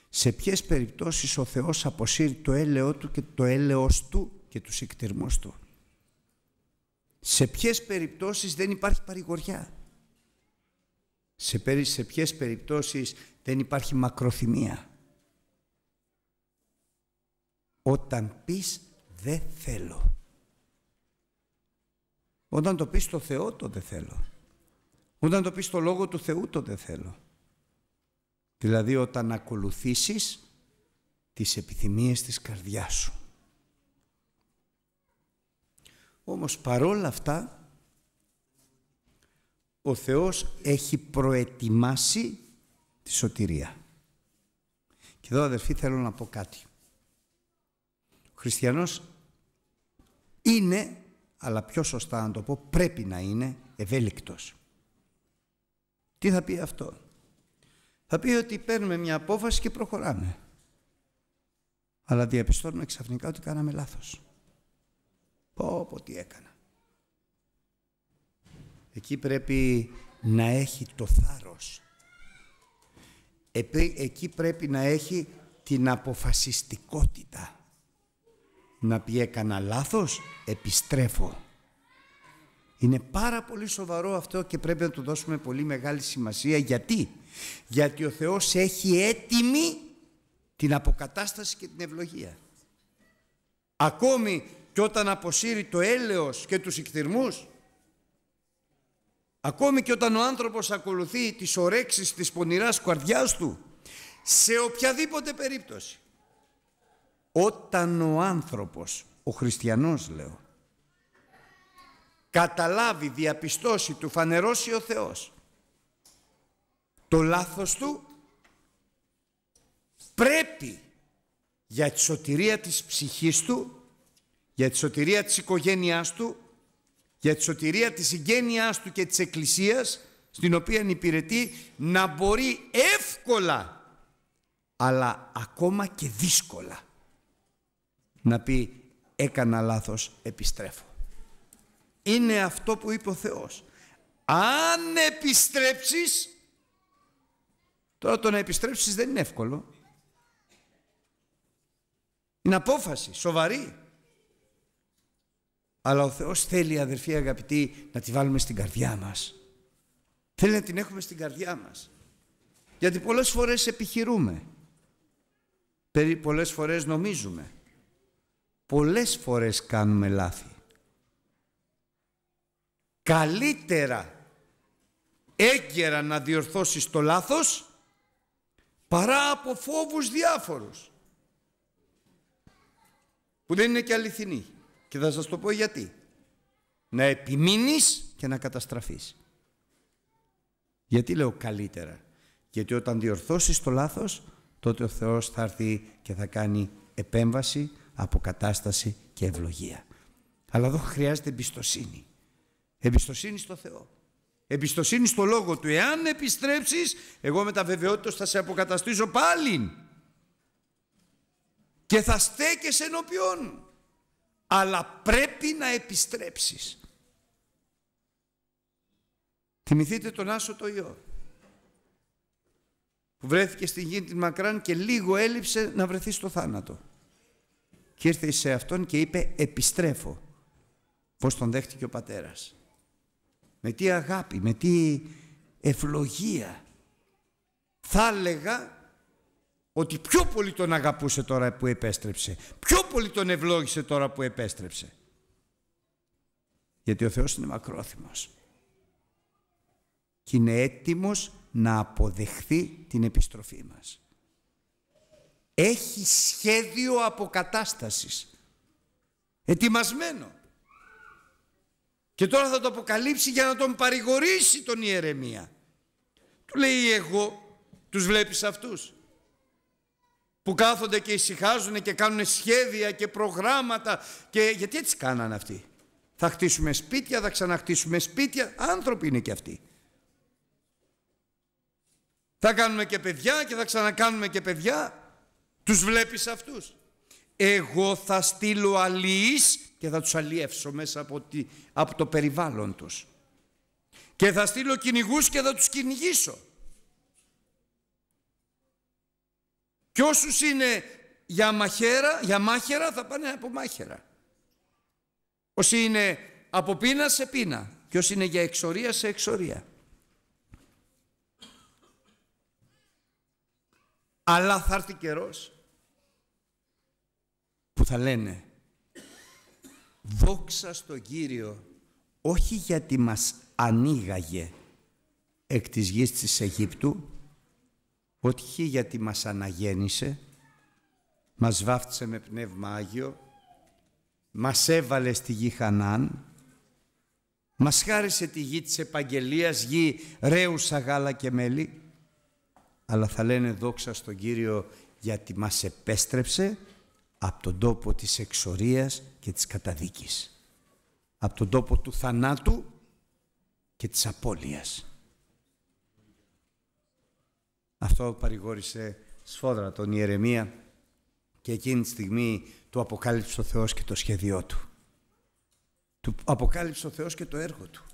σε ποιες περιπτώσεις ο Θεός αποσύρει το έλεό Του και το έλεος Του και τους εκτιρμούς Του. Σε ποιες περιπτώσεις δεν υπάρχει παρηγοριά. Σε, σε ποιες περιπτώσεις δεν υπάρχει μακροθυμία όταν πεις «Δε θέλω. Όταν το πεις στο Θεό το «Δε θέλω. Όταν το πεις στο Λόγο του Θεού το «Δε θέλω. Δηλαδή όταν ακολουθήσεις τις επιθυμίες της καρδιάς σου. Όμως παρόλα αυτά ο Θεός έχει προετοιμάσει τη σωτηρία. Και εδώ αδερφοί θέλω να πω κάτι χριστιανός είναι, αλλά πιο σωστά να το πω, πρέπει να είναι ευέλικτος. Τι θα πει αυτό. Θα πει ότι παίρνουμε μια απόφαση και προχωράμε. Αλλά διαπιστώνουμε ξαφνικά ότι κάναμε λάθος. Πω πω τι έκανα. Εκεί πρέπει να έχει το θάρρος. Εκεί πρέπει να έχει την αποφασιστικότητα να πει έκανα λάθος, επιστρέφω. Είναι πάρα πολύ σοβαρό αυτό και πρέπει να του δώσουμε πολύ μεγάλη σημασία. Γιατί? Γιατί ο Θεός έχει έτοιμη την αποκατάσταση και την ευλογία. Ακόμη και όταν αποσύρει το έλεος και τους εκθυρμούς, ακόμη και όταν ο άνθρωπος ακολουθεί τις ορέξεις της πονηράς καρδιάς του, σε οποιαδήποτε περίπτωση, όταν ο άνθρωπος, ο χριστιανός λέω, καταλάβει, διαπιστώσει, του φανερώσει ο Θεός το λάθος του πρέπει για τη σωτηρία της ψυχής του, για τη σωτηρία της οικογένειάς του, για τη σωτηρία της συγγένειάς του και της εκκλησίας στην οποία υπηρετεί να μπορεί εύκολα αλλά ακόμα και δύσκολα να πει έκανα λάθος, επιστρέφω. Είναι αυτό που είπε ο Θεός. Αν επιστρέψεις, τώρα το να επιστρέψεις δεν είναι εύκολο. Είναι απόφαση, σοβαρή. Αλλά ο Θεός θέλει αδερφοί αγαπητοί να τη βάλουμε στην καρδιά μας. Θέλει να την έχουμε στην καρδιά μας. Γιατί πολλές φορές επιχειρούμε. Πολλές φορές νομίζουμε πολλές φορές κάνουμε λάθη. Καλύτερα έγκαιρα να διορθώσεις το λάθος παρά από φόβους διάφορους που δεν είναι και αληθινοί και θα σας το πω γιατί να επιμείνεις και να καταστραφείς γιατί λέω καλύτερα γιατί όταν διορθώσεις το λάθος τότε ο Θεός θα έρθει και θα κάνει επέμβαση αποκατάσταση και ευλογία. Αλλά εδώ χρειάζεται εμπιστοσύνη. Εμπιστοσύνη στο Θεό. Εμπιστοσύνη στο Λόγο Του. Εάν επιστρέψεις, εγώ με τα βεβαιότητας θα σε αποκαταστήσω πάλι. Και θα στέκεσαι ενώπιόν Αλλά πρέπει να επιστρέψεις. Θυμηθείτε τον Άσο το Ιώ που βρέθηκε στην γη την μακράν και λίγο έλειψε να βρεθεί στο θάνατο και ήρθε σε αυτόν και είπε επιστρέφω. Πώς τον δέχτηκε ο πατέρας. Με τι αγάπη, με τι ευλογία. Θα έλεγα ότι πιο πολύ τον αγαπούσε τώρα που επέστρεψε. Πιο πολύ τον ευλόγησε τώρα που επέστρεψε. Γιατί ο Θεός είναι μακρόθυμος. Και είναι έτοιμος να αποδεχθεί την επιστροφή μας έχει σχέδιο αποκατάστασης. Ετοιμασμένο. Και τώρα θα το αποκαλύψει για να τον παρηγορήσει τον Ιερεμία. Του λέει εγώ, τους βλέπεις αυτούς που κάθονται και ησυχάζουν και κάνουν σχέδια και προγράμματα και γιατί έτσι κάνανε αυτοί. Θα χτίσουμε σπίτια, θα ξαναχτίσουμε σπίτια, άνθρωποι είναι και αυτοί. Θα κάνουμε και παιδιά και θα ξανακάνουμε και παιδιά. Τους βλέπεις αυτούς. Εγώ θα στείλω αλληλείς και θα τους αλλιεύσω μέσα από, τη, από το περιβάλλον τους. Και θα στείλω κυνηγούς και θα τους κυνηγήσω. Και όσους είναι για, μαχαίρα, για μάχερα θα πάνε από μάχερα. Όσοι είναι από πείνα σε πείνα και όσοι είναι για εξορία σε εξορία. Αλλά θα έρθει καιρός που θα λένε «Δόξα στον Κύριο, όχι γιατί μας ανοίγαγε εκ της γης της Αιγύπτου, όχι γιατί μας αναγέννησε, μας βάφτισε με Πνεύμα Άγιο, μας έβαλε στη γη Χανάν, μας χάρισε τη γη της επαγγελίας, γη ρέουσα γάλα και μέλι, αλλά θα λένε δόξα στον Κύριο γιατί μας επέστρεψε από τον τόπο της εξορίας και της καταδίκης. Από τον τόπο του θανάτου και της απώλειας. Αυτό παρηγόρησε σφόδρα τον Ιερεμία και εκείνη τη στιγμή του αποκάλυψε ο Θεός και το σχέδιό του. Του αποκάλυψε ο Θεός και το έργο του.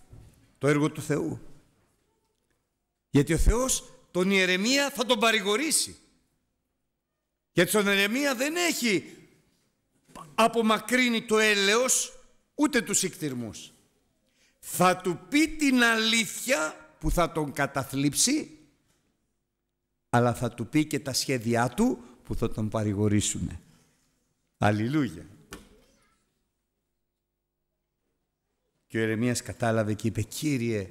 Το έργο του Θεού. Γιατί ο Θεός τον Ιερεμία θα τον παρηγορήσει. Γιατί στον Ερεμία δεν έχει απομακρύνει το έλεος ούτε τους εκτιρμούς. Θα του πει την αλήθεια που θα τον καταθλίψει αλλά θα του πει και τα σχέδιά του που θα τον παρηγορήσουν. Αλληλούια. Και ο Ερεμίας κατάλαβε και είπε «Κύριε,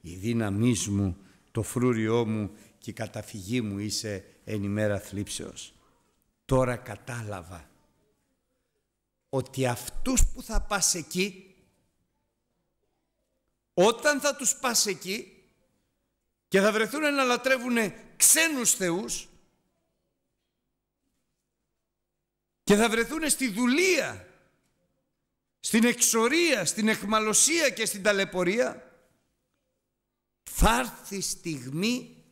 η δύναμή μου, το φρούριό μου και η καταφυγή μου είσαι εν ημέρα θλίψεως». Τώρα κατάλαβα ότι αυτούς που θα πας εκεί, όταν θα τους πας εκεί και θα βρεθούν να λατρεύουν ξένους θεούς και θα βρεθούν στη δουλεία, στην εξορία, στην εχμαλωσία και στην ταλαιπωρία, θα έρθει στιγμή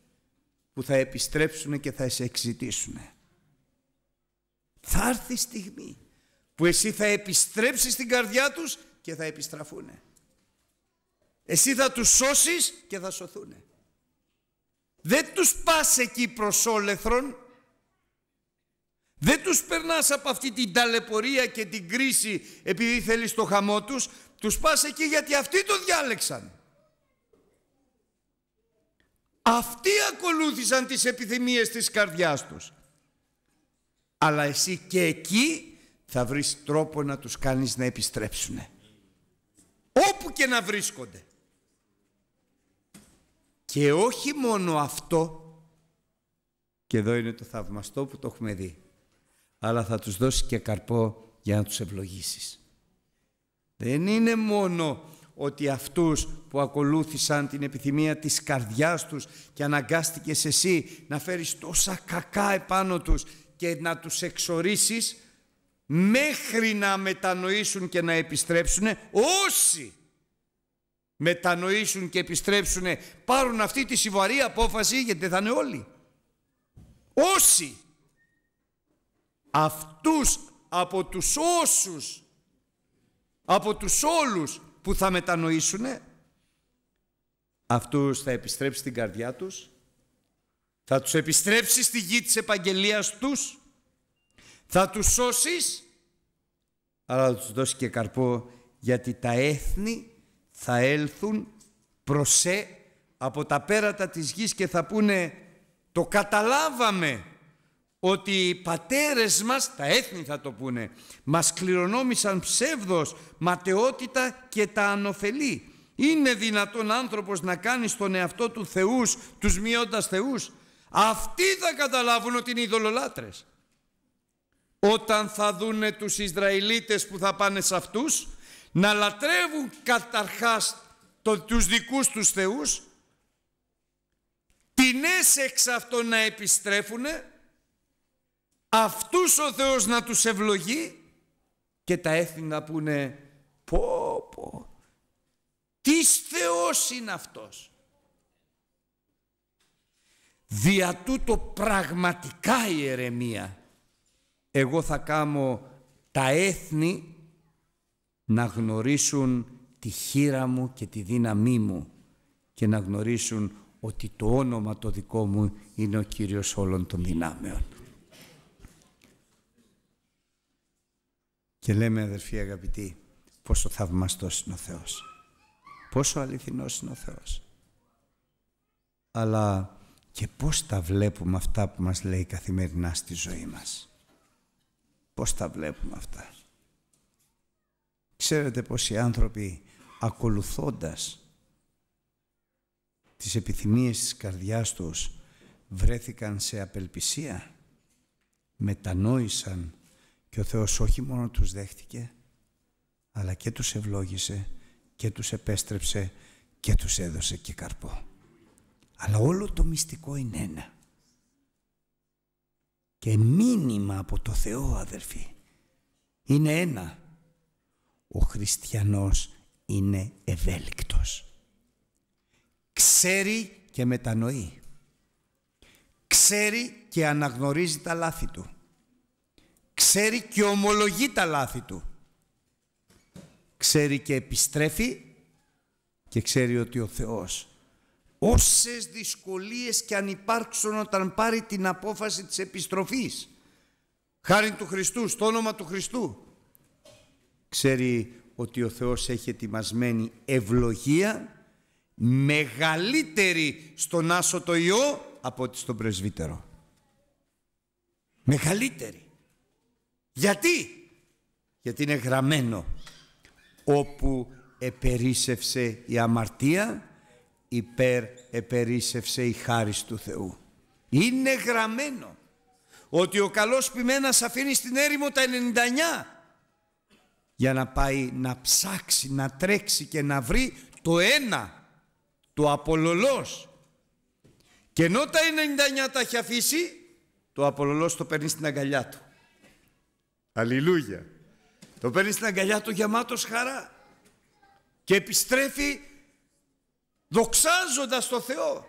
που θα επιστρέψουν και θα σε εξητήσουν. Θα έρθει η στιγμή που εσύ θα επιστρέψεις την καρδιά τους και θα επιστραφούν. Εσύ θα τους σώσεις και θα σωθούν. Δεν τους πας εκεί όλεθρον. Δεν τους περνάς από αυτή την ταλαιπωρία και την κρίση επειδή θέλεις το χαμό τους. Τους πας εκεί γιατί αυτοί το διάλεξαν. Αυτοί ακολούθησαν τις επιθυμίες της καρδιάς τους αλλά εσύ και εκεί θα βρεις τρόπο να τους κάνεις να επιστρέψουν. Όπου και να βρίσκονται. Και όχι μόνο αυτό, και εδώ είναι το θαυμαστό που το έχουμε δει, αλλά θα τους δώσεις και καρπό για να τους ευλογήσεις. Δεν είναι μόνο ότι αυτούς που ακολούθησαν την επιθυμία της καρδιάς τους και αναγκάστηκες εσύ να φέρεις τόσα κακά επάνω τους και να τους εξορίσεις μέχρι να μετανοήσουν και να επιστρέψουν όσοι μετανοήσουν και επιστρέψουν πάρουν αυτή τη σιβαρή απόφαση γιατί δεν θα είναι όλοι όσοι αυτούς από τους όσους από τους όλους που θα μετανοήσουν αυτούς θα επιστρέψει την καρδιά τους θα τους επιστρέψεις στη γη της επαγγελίας τους, θα τους σώσεις, αλλά θα τους δώσει και καρπό γιατί τα έθνη θα έλθουν προσέ από τα πέρατα της γης και θα πούνε το καταλάβαμε ότι οι πατέρες μας, τα έθνη θα το πούνε, μας κληρονόμησαν ψεύδος, ματαιότητα και τα ανοφελή. Είναι δυνατόν άνθρωπος να κάνει στον εαυτό του θεούς, τους μειώντας θεούς. Αυτοί θα καταλάβουν ότι είναι ειδωλολάτρες. Όταν θα δούνε τους Ισραηλίτες που θα πάνε σε αυτούς να λατρεύουν καταρχάς το, τους δικούς τους θεούς την εξ αυτό να επιστρέφουν αυτούς ο Θεός να τους ευλογεί και τα έθνη να πούνε πω πω τι Θεός είναι αυτός Δια τούτο πραγματικά η ερεμία. Εγώ θα κάνω τα έθνη να γνωρίσουν τη χείρα μου και τη δύναμή μου και να γνωρίσουν ότι το όνομα το δικό μου είναι ο Κύριος όλων των δυνάμεων. Και λέμε αδερφοί αγαπητοί πόσο θαυμαστός είναι ο Θεός. Πόσο αληθινός είναι ο Θεός. Αλλά και πώς τα βλέπουμε αυτά που μας λέει καθημερινά στη ζωή μας. Πώς τα βλέπουμε αυτά. Ξέρετε πως οι άνθρωποι ακολουθώντας τις επιθυμίες της καρδιάς τους βρέθηκαν σε απελπισία, μετανόησαν και ο Θεός όχι μόνο τους δέχτηκε, αλλά και τους ευλόγησε και τους επέστρεψε και τους έδωσε και καρπό. Αλλά όλο το μυστικό είναι ένα. Και μήνυμα από το Θεό, αδερφοί, είναι ένα. Ο χριστιανός είναι ευέλικτος. Ξέρει και μετανοεί. Ξέρει και αναγνωρίζει τα λάθη του. Ξέρει και ομολογεί τα λάθη του. Ξέρει και επιστρέφει και ξέρει ότι ο Θεός όσες δυσκολίες και αν υπάρξουν όταν πάρει την απόφαση της επιστροφής. Χάρη του Χριστού, στο όνομα του Χριστού. Ξέρει ότι ο Θεός έχει ετοιμασμένη ευλογία μεγαλύτερη στον Άσο το Υιό από ότι στον Πρεσβύτερο. Μεγαλύτερη. Γιατί? Γιατί είναι γραμμένο όπου επερίσευσε η αμαρτία υπέρ επερίσευσε η χάρη του Θεού. Είναι γραμμένο ότι ο καλός ποιμένας αφήνει στην έρημο τα 99 για να πάει να ψάξει, να τρέξει και να βρει το ένα, το απολολός. Και ενώ τα 99 τα έχει αφήσει, το απολολός το παίρνει στην αγκαλιά του. Αλληλούια. Το παίρνει στην αγκαλιά του γεμάτος χαρά. Και επιστρέφει δοξάζοντας το Θεό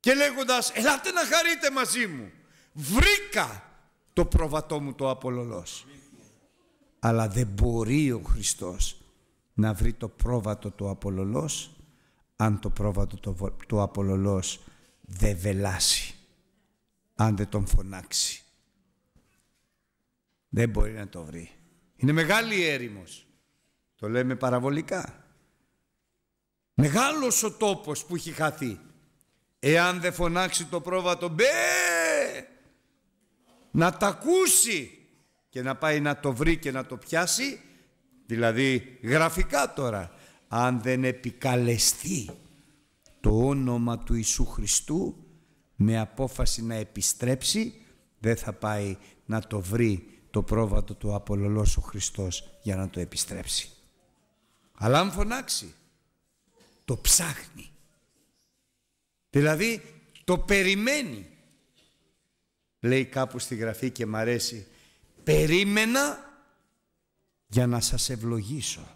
και λέγοντας ελάτε να χαρείτε μαζί μου βρήκα το προβατό μου το απολολός αλλά δεν μπορεί ο Χριστός να βρει το πρόβατο το απολολός αν το πρόβατο το, το δεν βελάσει αν δεν τον φωνάξει δεν μπορεί να το βρει είναι μεγάλη έρημος το λέμε παραβολικά Μεγάλος ο τόπος που έχει χαθεί. Εάν δεν φωνάξει το πρόβατο μπε, να τα ακούσει και να πάει να το βρει και να το πιάσει, δηλαδή γραφικά τώρα, αν δεν επικαλεστεί το όνομα του Ιησού Χριστού με απόφαση να επιστρέψει, δεν θα πάει να το βρει το πρόβατο του Απολλωλός ο Χριστός για να το επιστρέψει. Αλλά αν φωνάξει, το ψάχνει. Δηλαδή το περιμένει. Λέει κάπου στη γραφή και μ' αρέσει. Περίμενα για να σας ευλογήσω.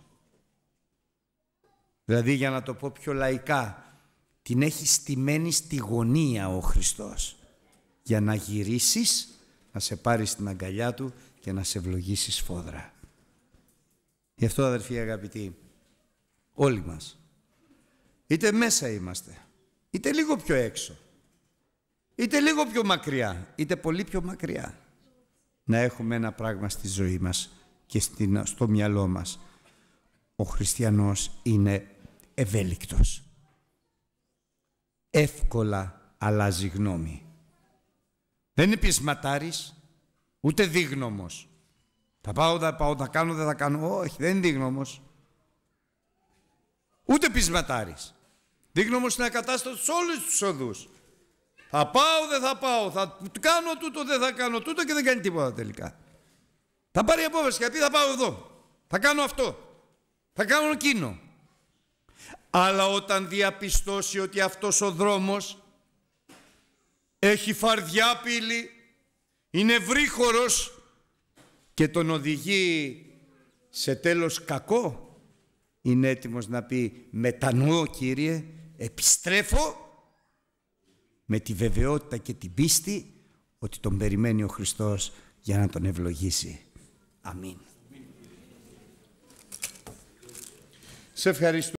Δηλαδή για να το πω πιο λαϊκά, την έχεις στημένη στη γωνία ο Χριστός για να γυρίσεις, να σε πάρει την αγκαλιά Του και να σε ευλογήσεις φόδρα. Γι' αυτό αδερφοί αγαπητοί, όλοι μας Είτε μέσα είμαστε, είτε λίγο πιο έξω, είτε λίγο πιο μακριά, είτε πολύ πιο μακριά. Να έχουμε ένα πράγμα στη ζωή μας και στο μυαλό μας. Ο χριστιανός είναι ευέλικτος. Εύκολα αλλάζει γνώμη. Δεν είναι πεισματάρης, ούτε δίγνωμος. Θα πάω, θα πάω, θα κάνω, δεν θα κάνω. Όχι, δεν είναι δίγνωμος. Ούτε πεισματάρης. Δείχνω όμως την ακατάσταση σε όλους τους οδούς. Θα πάω, δεν θα πάω. Θα κάνω τούτο, δεν θα κάνω τούτο και δεν κάνει τίποτα τελικά. Θα πάρει απόφαση γιατί θα πάω εδώ. Θα κάνω αυτό. Θα κάνω εκείνο. Αλλά όταν διαπιστώσει ότι αυτός ο δρόμος έχει φαρδιά πύλη, είναι βρύχορος και τον οδηγεί σε τέλος κακό, είναι έτοιμος να πει μετανοώ Κύριε επιστρέφω με τη βεβαιότητα και την πίστη ότι τον περιμένει ο Χριστός για να τον ευλογήσει. Αμήν. Σε ευχαριστώ.